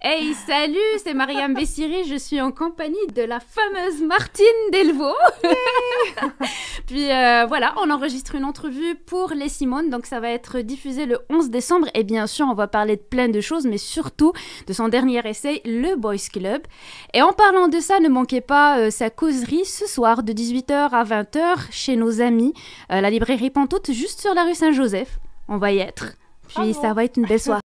Hey, salut, c'est Marianne Bessiri, je suis en compagnie de la fameuse Martine Delvaux. Puis euh, voilà, on enregistre une entrevue pour Les Simones, donc ça va être diffusé le 11 décembre. Et bien sûr, on va parler de plein de choses, mais surtout de son dernier essai, Le Boys Club. Et en parlant de ça, ne manquez pas euh, sa causerie ce soir de 18h à 20h chez nos amis, euh, la librairie Pantoute, juste sur la rue Saint-Joseph. On va y être. Puis ça va être une belle soirée.